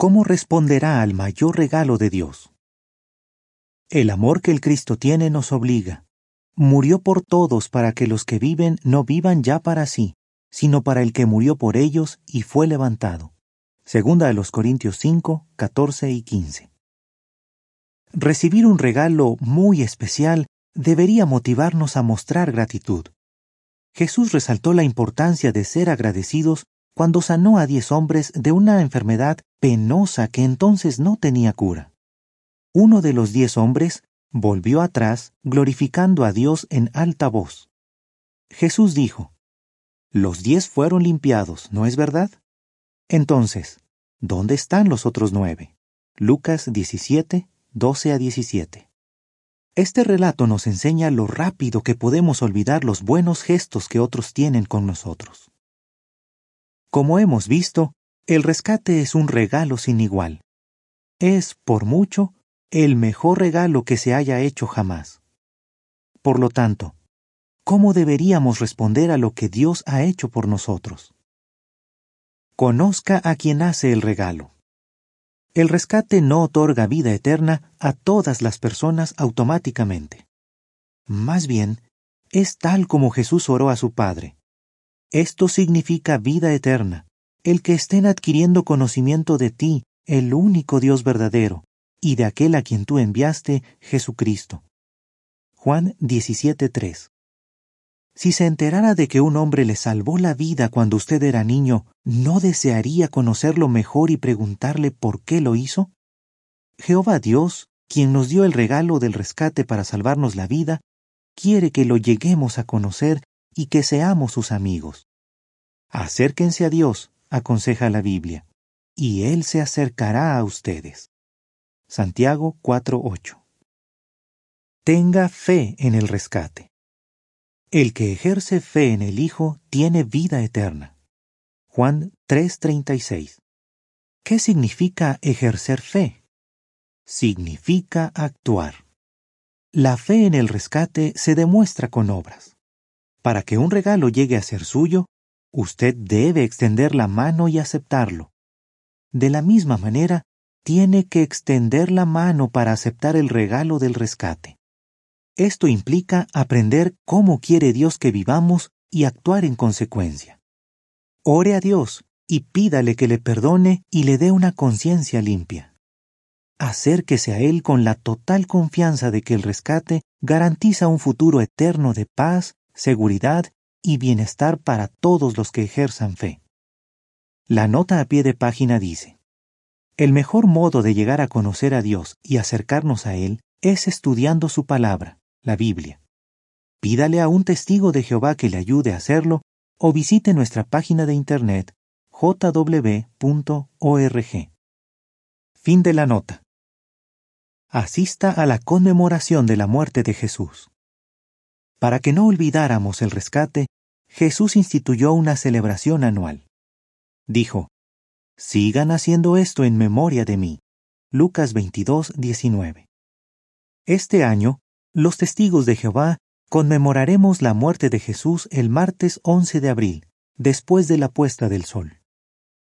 ¿cómo responderá al mayor regalo de Dios? El amor que el Cristo tiene nos obliga. Murió por todos para que los que viven no vivan ya para sí, sino para el que murió por ellos y fue levantado. Segunda de los Corintios 5, 14 y 15. Recibir un regalo muy especial debería motivarnos a mostrar gratitud. Jesús resaltó la importancia de ser agradecidos cuando sanó a diez hombres de una enfermedad penosa que entonces no tenía cura. Uno de los diez hombres volvió atrás, glorificando a Dios en alta voz. Jesús dijo, Los diez fueron limpiados, ¿no es verdad? Entonces, ¿dónde están los otros nueve? Lucas 17, 12 a 17. Este relato nos enseña lo rápido que podemos olvidar los buenos gestos que otros tienen con nosotros. Como hemos visto, el rescate es un regalo sin igual. Es, por mucho, el mejor regalo que se haya hecho jamás. Por lo tanto, ¿cómo deberíamos responder a lo que Dios ha hecho por nosotros? Conozca a quien hace el regalo. El rescate no otorga vida eterna a todas las personas automáticamente. Más bien, es tal como Jesús oró a su Padre. Esto significa vida eterna, el que estén adquiriendo conocimiento de ti, el único Dios verdadero, y de aquel a quien tú enviaste, Jesucristo. Juan 17:3 Si se enterara de que un hombre le salvó la vida cuando usted era niño, ¿no desearía conocerlo mejor y preguntarle por qué lo hizo? Jehová Dios, quien nos dio el regalo del rescate para salvarnos la vida, quiere que lo lleguemos a conocer y que seamos sus amigos. Acérquense a Dios, aconseja la Biblia, y Él se acercará a ustedes. Santiago 4.8 Tenga fe en el rescate. El que ejerce fe en el Hijo tiene vida eterna. Juan 3.36 ¿Qué significa ejercer fe? Significa actuar. La fe en el rescate se demuestra con obras. Para que un regalo llegue a ser suyo, usted debe extender la mano y aceptarlo. De la misma manera, tiene que extender la mano para aceptar el regalo del rescate. Esto implica aprender cómo quiere Dios que vivamos y actuar en consecuencia. Ore a Dios y pídale que le perdone y le dé una conciencia limpia. Acérquese a Él con la total confianza de que el rescate garantiza un futuro eterno de paz seguridad y bienestar para todos los que ejerzan fe. La nota a pie de página dice, El mejor modo de llegar a conocer a Dios y acercarnos a Él es estudiando su palabra, la Biblia. Pídale a un testigo de Jehová que le ayude a hacerlo o visite nuestra página de internet jw.org. Fin de la nota. Asista a la conmemoración de la muerte de Jesús. Para que no olvidáramos el rescate, Jesús instituyó una celebración anual. Dijo, Sigan haciendo esto en memoria de mí. Lucas 22, 19. Este año, los testigos de Jehová conmemoraremos la muerte de Jesús el martes 11 de abril, después de la puesta del sol.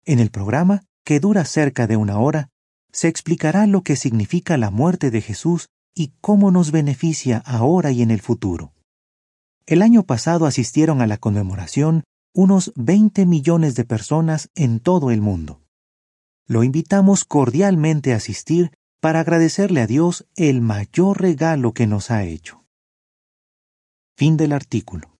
En el programa, que dura cerca de una hora, se explicará lo que significa la muerte de Jesús y cómo nos beneficia ahora y en el futuro. El año pasado asistieron a la conmemoración unos 20 millones de personas en todo el mundo. Lo invitamos cordialmente a asistir para agradecerle a Dios el mayor regalo que nos ha hecho. Fin del artículo.